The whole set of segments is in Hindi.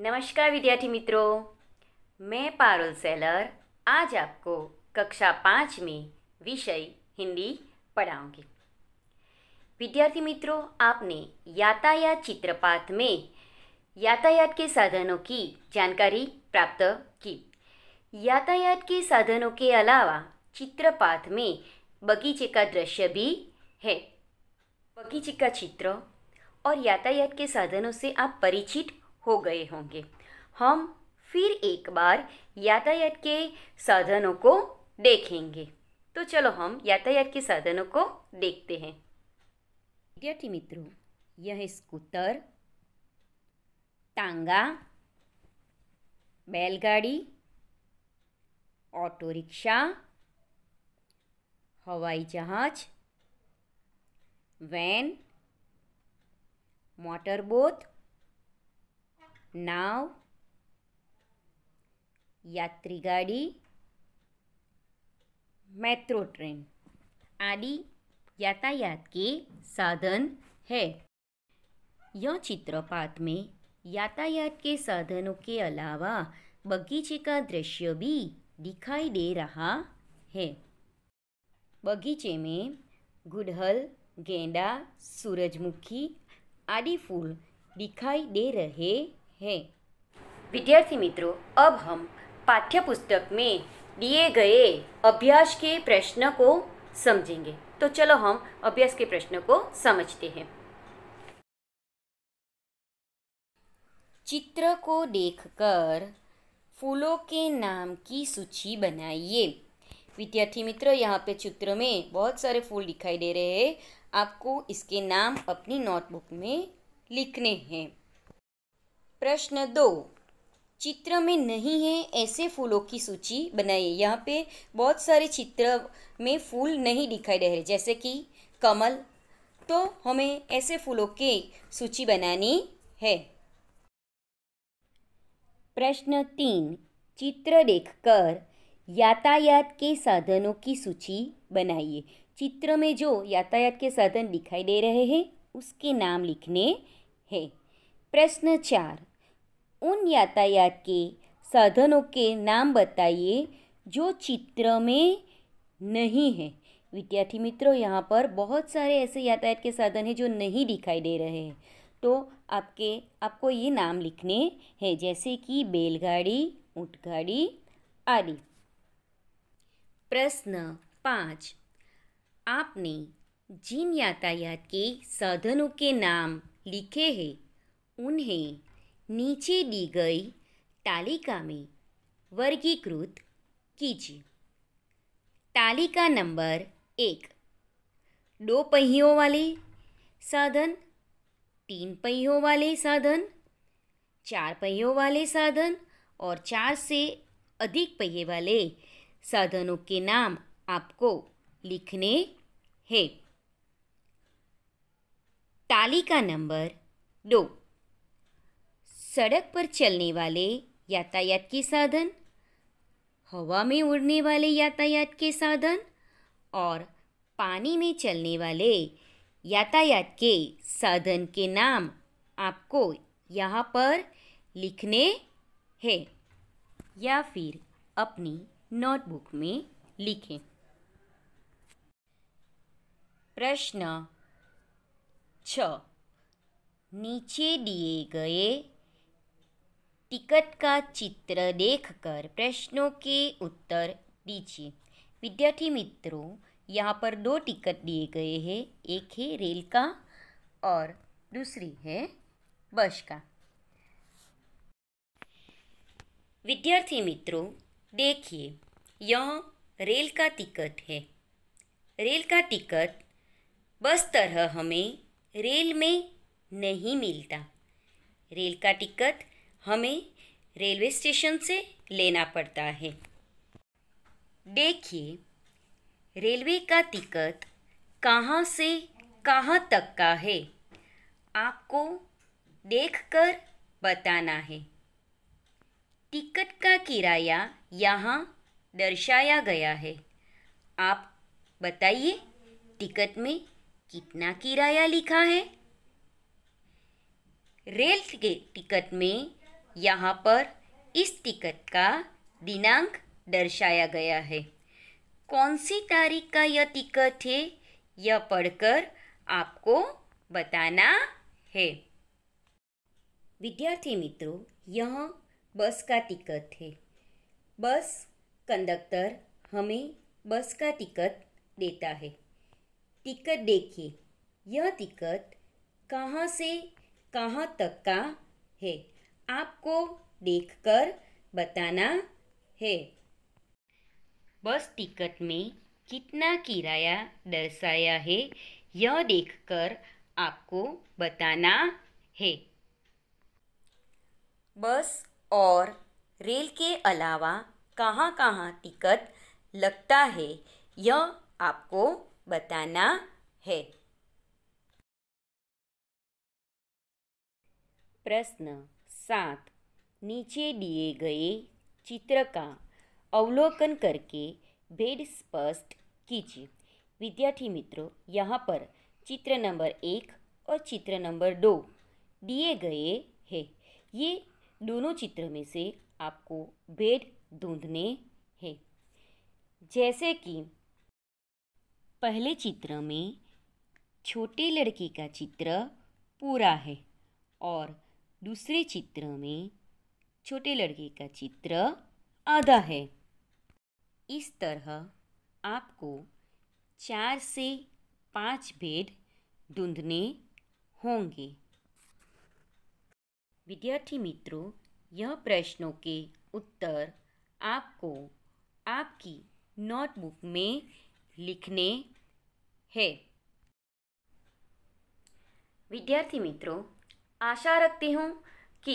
नमस्कार विद्यार्थी मित्रों मैं पारुल सेलर आज आपको कक्षा पाँच में विषय हिंदी पढ़ाऊंगी विद्यार्थी मित्रों आपने यातायात चित्रपात में यातायात के साधनों की जानकारी प्राप्त की यातायात के साधनों के अलावा चित्रपात में बगीचे का दृश्य भी है बगीचे का चित्र और यातायात के साधनों से आप परिचित हो गए होंगे हम फिर एक बार यातायात के साधनों को देखेंगे तो चलो हम यातायात के साधनों को देखते हैं विद्यार्थी मित्रों यह स्कूटर टांगा बैलगाड़ी ऑटो रिक्शा हवाई जहाज वैन मोटरबोट नाव यात्री गाड़ी मेट्रो ट्रेन आदि यातायात के साधन है यह चित्रपात में यातायात के साधनों के अलावा बगीचे का दृश्य भी दिखाई दे रहा है बगीचे में गुड़हल गेंदा सूरजमुखी आदि फूल दिखाई दे रहे है विद्यार्थी मित्रों अब हम पाठ्य पुस्तक में दिए गए अभ्यास के प्रश्न को समझेंगे तो चलो हम अभ्यास के प्रश्न को समझते हैं चित्र को देखकर फूलों के नाम की सूची बनाइए विद्यार्थी मित्र यहाँ पे चित्र में बहुत सारे फूल दिखाई दे रहे हैं आपको इसके नाम अपनी नोटबुक में लिखने हैं प्रश्न दो चित्र में नहीं है ऐसे फूलों की सूची बनाइए यहाँ पे बहुत सारे चित्र में फूल नहीं दिखाई दे रहे जैसे कि कमल तो हमें ऐसे फूलों की सूची बनानी है प्रश्न तीन चित्र देखकर यातायात के साधनों की सूची बनाइए चित्र में जो यातायात के साधन दिखाई दे रहे हैं उसके नाम लिखने हैं प्रश्न चार उन यातायात के साधनों के नाम बताइए जो चित्र में नहीं है विद्यार्थी मित्रों यहाँ पर बहुत सारे ऐसे यातायात के साधन हैं जो नहीं दिखाई दे रहे हैं तो आपके आपको ये नाम लिखने हैं जैसे कि बैलगाड़ी ऊँटगाड़ी आदि प्रश्न पाँच आपने जिन यातायात के साधनों के नाम लिखे हैं उन्हें नीचे दी गई तालिका में वर्गीकृत कीजिए तालिका नंबर एक दो पहियों वाले साधन तीन पहियों वाले साधन चार पहियों वाले साधन और चार से अधिक पहिए वाले साधनों के नाम आपको लिखने हैं तालिका नंबर दो सड़क पर चलने वाले यातायात के साधन हवा में उड़ने वाले यातायात के साधन और पानी में चलने वाले यातायात के साधन के नाम आपको यहाँ पर लिखने हैं या फिर अपनी नोटबुक में लिखें प्रश्न छ नीचे दिए गए टिकट का चित्र देखकर प्रश्नों के उत्तर दीजिए विद्यार्थी मित्रों यहाँ पर दो टिकट दिए गए हैं एक है रेल का और दूसरी है बस का विद्यार्थी मित्रों देखिए यह रेल का टिकट है रेल का टिकट बस तरह हमें रेल में नहीं मिलता रेल का टिकट हमें रेलवे स्टेशन से लेना पड़ता है देखिए रेलवे का टिकट कहाँ से कहाँ तक का है आपको देखकर बताना है टिकट का किराया यहाँ दर्शाया गया है आप बताइए टिकट में कितना किराया लिखा है रेल के टिकट में यहाँ पर इस टिकट का दिनांक दर्शाया गया है कौन सी तारीख का यह टिकट है यह पढ़कर आपको बताना है विद्यार्थी मित्रों यह बस का टिकट है बस कंडक्टर हमें बस का टिकट देता है टिकट देखिए यह टिकट कहाँ से कहाँ तक का है आपको देखकर बताना है बस टिकट में कितना किराया दर्शाया है यह देखकर आपको बताना है बस और रेल के अलावा कहाँ कहाँ टिकट लगता है यह आपको बताना है प्रश्न साथ नीचे दिए गए चित्र का अवलोकन करके भेद स्पष्ट कीजिए विद्यार्थी मित्रों यहाँ पर चित्र नंबर एक और चित्र नंबर दो दिए गए हैं ये दोनों चित्र में से आपको भेद ढूंढने हैं जैसे कि पहले चित्र में छोटे लड़की का चित्र पूरा है और दूसरे चित्र में छोटे लड़के का चित्र आधा है इस तरह आपको चार से पाँच भेद ढूंढने होंगे विद्यार्थी मित्रों यह प्रश्नों के उत्तर आपको आपकी नोटबुक में लिखने हैं विद्यार्थी मित्रों आशा रखती हूँ कि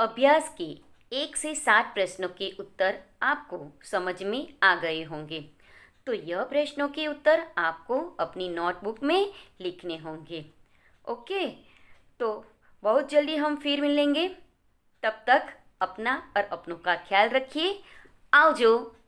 अभ्यास के एक से सात प्रश्नों के उत्तर आपको समझ में आ गए होंगे तो यह प्रश्नों के उत्तर आपको अपनी नोटबुक में लिखने होंगे ओके तो बहुत जल्दी हम फिर मिलेंगे तब तक अपना और अपनों का ख्याल रखिए आओ जो